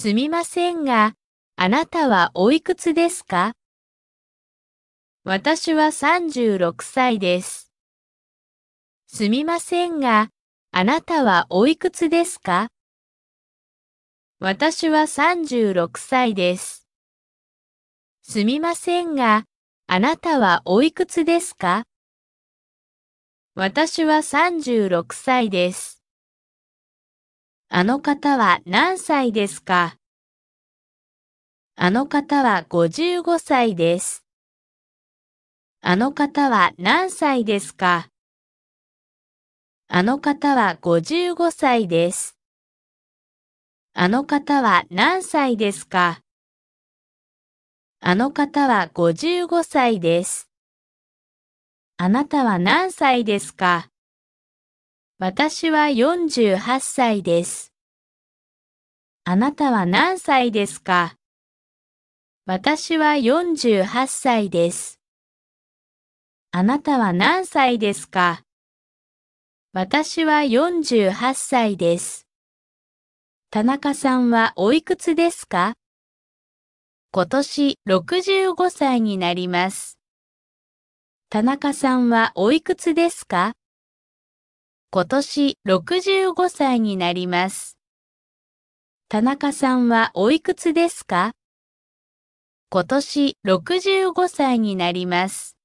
すみませんが、あなたはおいくつですか私は36歳です。すみませんが、あなたはおいくつですか私は36歳です。すみませんが、あなたはおいくつですか私は36歳です。あの方は何歳ですかあの方は55歳です。あの方は何歳ですかあの方は55歳です。あの方は何歳ですかあの方は55歳です。あなたは何歳ですか私は48歳です。あなたは何歳ですか私は48歳です。あなたは何歳ですか私は48歳です。田中さんはおいくつですか今年65歳になります。田中さんはおいくつですか今年65歳になります。田中さんはおいくつですか今年65歳になります。